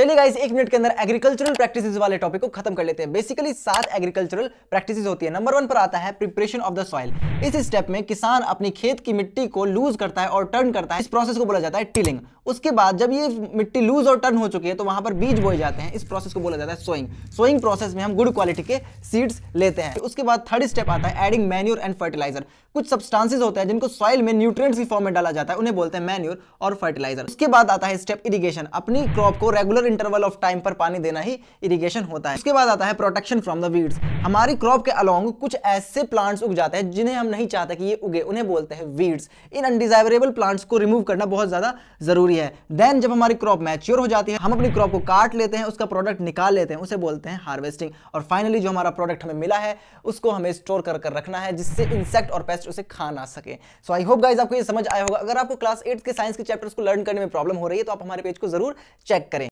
चलिए गाइस एक मिनट के अंदर एग्रीकल्चरल प्रैक्टिसेस वाले टॉपिक को खत्म कर लेते हैं बेसिकली सात एग्रीकल्चरल प्रैक्टिसेस होती है नंबर वन पर आता है प्रिपरेशन ऑफ द सॉइल इस स्टेप में किसान अपनी खेत की मिट्टी को लूज करता है और टर्न करता है इस प्रोसेस को बोला जाता है टिलिंग उसके बाद जब ये मिट्टी लूज और टर्न हो चुकी है तो वहां पर बीज बोए जाते हैं इस प्रोसेस को बोला जाता है सोइंग सोइंग प्रोसेस में हम गुड क्वालिटी के सीड्स लेते हैं उसके बाद थर्ड स्टेप आता है एडिंग मैन्यूर एंड फर्टिलाइजर कुछ सब्सटेंसेस होते हैं जिनको सॉइल में न्यूट्रिएंट्स की फॉर्म में डाला जाता है उन्हें बोलते हैं मैन्यूर और फर्टिलाइजर उसके बाद आता है स्टेप इरिगेशन अपनी क्रॉप को रेगुलर इंटरवल ऑफ टाइम पर पानी देना ही इरिगेशन होता है उसके बाद आता है प्रोटेक्शन फ्रॉम द वीड्स हमारी क्रॉप के अलोंग कुछ ऐसे प्लांट्स उग जाते हैं जिन्हें हम नहीं चाहते कि ये उगे उन्हें बोलते हैं वीड्स इन अनडिजायरेबल प्लांट्स को रिमूव करना बहुत ज़्यादा जरूरी है देन जब हमारी क्रॉप मैच्योर हो जाती है हम अपनी क्रॉप को काट लेते हैं उसका प्रोडक्ट निकाल लेते हैं उसे बोलते हैं हार्वेस्टिंग और फाइनली जो हमारा प्रोडक्ट हमें मिला है उसको हमें स्टोर कर कर रखना है जिससे इंसेक्ट और पेस्ट उसे खा ना सके सो आई होप गाइज आपको ये समझ आया होगा अगर आपको क्लास एट के साइंस के चैप्टर्स को लर्न करने में प्रॉब्लम हो रही है तो आप हमारे पेज को जरूर चेक करें